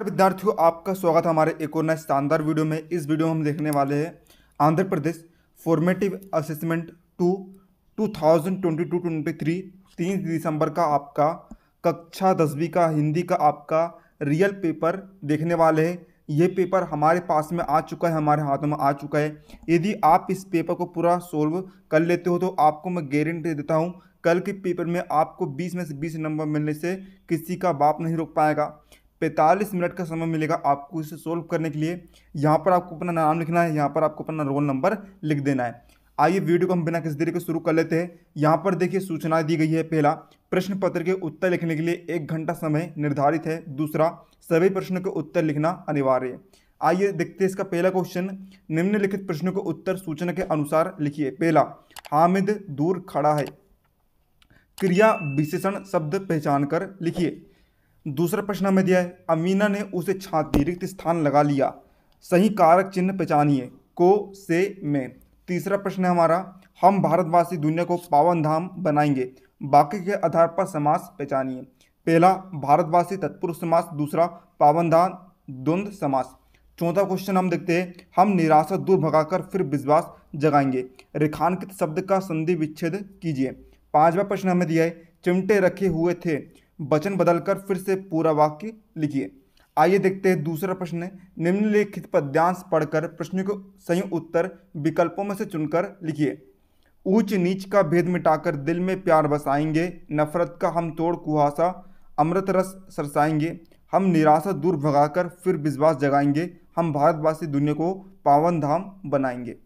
विद्यार्थियों आपका स्वागत है हमारे एक और नए शानदार वीडियो में इस वीडियो में हम देखने वाले हैं Andhra Pradesh formative assessment two two thousand twenty two twenty three तीन दिसंबर का आपका कक्षा दसवीं का हिंदी का आपका रियल पेपर देखने वाले हैं ये पेपर हमारे पास में आ चुका है हमारे हाथों में आ चुका है यदि आप इस पेपर को पूरा सोल्व कर लेते हो तो आपको मैं गारंटी देता हूँ कल के पेपर में आपको 20 में से 20 नंबर मिलने से किसी का बाप नहीं रोक पाएगा पैंतालीस मिनट का समय मिलेगा आपको इसे सोल्व करने के लिए यहाँ पर आपको अपना नाम लिखना है यहाँ पर आपको अपना रोल नंबर लिख देना है आइए वीडियो को हम बिना किसी देरी के शुरू कर लेते हैं यहाँ पर देखिए सूचनाएं दी गई है पहला प्रश्न पत्र के उत्तर लिखने के लिए एक घंटा समय निर्धारित है दूसरा सभी प्रश्नों के उत्तर लिखना अनिवार्य है आइए देखते हैं इसका पहला क्वेश्चन निम्नलिखित प्रश्नों के उत्तर सूचना के अनुसार लिखिए पहला हामिद दूर खड़ा है क्रिया विशेषण शब्द पहचान कर लिखिए दूसरा प्रश्न हमें दिया है अमीना ने उसे छाती रिक्त स्थान लगा लिया सही कारक चिन्ह पहचानिए को से में तीसरा प्रश्न है हमारा हम भारतवासी दुनिया को पावन धाम बनाएंगे बाकी के आधार पर समास पहचानिए पहला भारतवासी तत्पुरुष समास दूसरा पावन धाम द्वंद समास चौथा क्वेश्चन हम देखते हैं हम निराशा दूर भगाकर फिर विश्वास जगाएंगे रेखांकित शब्द का संधि विच्छेद कीजिए पांचवा प्रश्न हमें दिया है चिमटे रखे हुए थे वचन बदलकर फिर से पूरा वाक्य लिखिए आइए देखते हैं दूसरा प्रश्न निम्नलिखित पद्यांश पढ़कर प्रश्न को सही उत्तर विकल्पों में से चुनकर लिखिए ऊंच नीच का भेद मिटाकर दिल में प्यार बसाएंगे नफरत का हम तोड़ कुहासा अमृत रस सरसाएंगे हम निराशा दूर भगाकर फिर विश्वास जगाएंगे हम भारतवासी दुनिया को पावन धाम बनाएंगे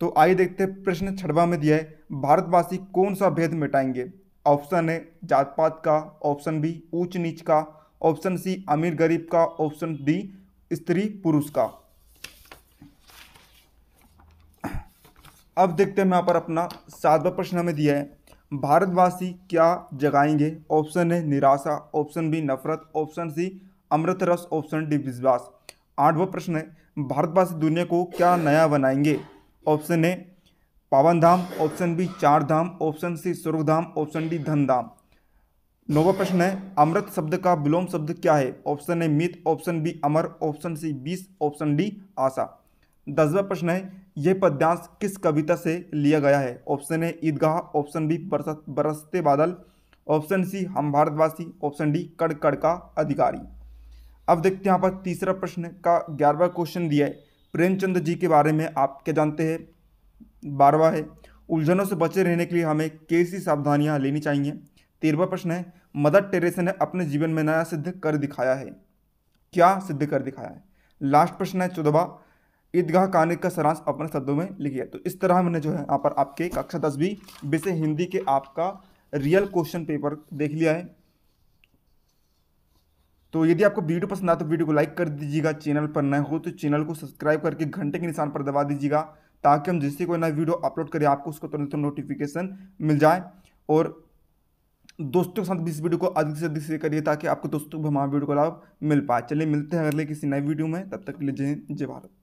तो आइए देखते हैं प्रश्न छठवा में दिया है भारतवासी कौन सा भेद मिटाएंगे ऑप्शन है जात पात का ऑप्शन बी ऊंच नीच का ऑप्शन सी अमीर गरीब का ऑप्शन डी स्त्री पुरुष का अब देखते हैं यहाँ पर अपना सातवा प्रश्न हमें दिया है भारतवासी क्या जगाएंगे ऑप्शन है निराशा ऑप्शन बी नफरत ऑप्शन सी अमृत रस ऑप्शन डी विश्वास आठवां प्रश्न है भारतवासी दुनिया को क्या नया बनाएंगे ऑप्शन है पावन धाम ऑप्शन बी चार धाम ऑप्शन सी स्वर्ग धाम ऑप्शन डी धन धाम नौवा प्रश्न है अमृत शब्द का विलोम शब्द क्या है ऑप्शन ए मित ऑप्शन बी अमर ऑप्शन सी बीस ऑप्शन डी आशा दसवा प्रश्न है यह पद्यांश किस कविता से लिया गया है option A Idgah option B बरसते बादल ऑप्शन सी हम भारतवासी ऑप्शन डी कड़ कड़ का अधिकारी अब देखते हैं यहाँ पर तीसरा प्रश्न का ग्यारहवा क्वेश्चन दिया है प्रेमचंद जी के बारे में आप क्या जानते हैं बारवा है उलझनों से बचे रहने के लिए हमें कैसी सावधानियां लेनी चाहिए तेरहवा प्रश्न है मदर टेरेसा ने अपने जीवन में नया सिद्ध कर दिखाया है क्या सिद्ध कर दिखाया है लास्ट प्रश्न है चौदहवा ईदगाह कहानी का सारांश अपने शब्दों में लिखिए तो इस तरह मैंने जो है यहाँ पर आपके कक्षा दसवीं विषय हिंदी के आपका रियल क्वेश्चन पेपर देख लिया है तो यदि आपको वीडियो पसंद आए तो वीडियो को लाइक कर दीजिएगा चैनल पर नए हो तो चैनल को सब्सक्राइब करके घंटे के निशान पर दबा दीजिएगा ताकि हम जैसे कोई नया वीडियो अपलोड करें आपको उसको तुरंत नोटिफिकेशन मिल जाए और दोस्तों के साथ भी इस वीडियो को अधिक से अधिक शेयर करिए ताकि आपके दोस्तों को हमारे वीडियो का लाभ मिल पाए चलिए मिलते हैं अगले किसी नए वीडियो में तब तक के लिए जय जय भारत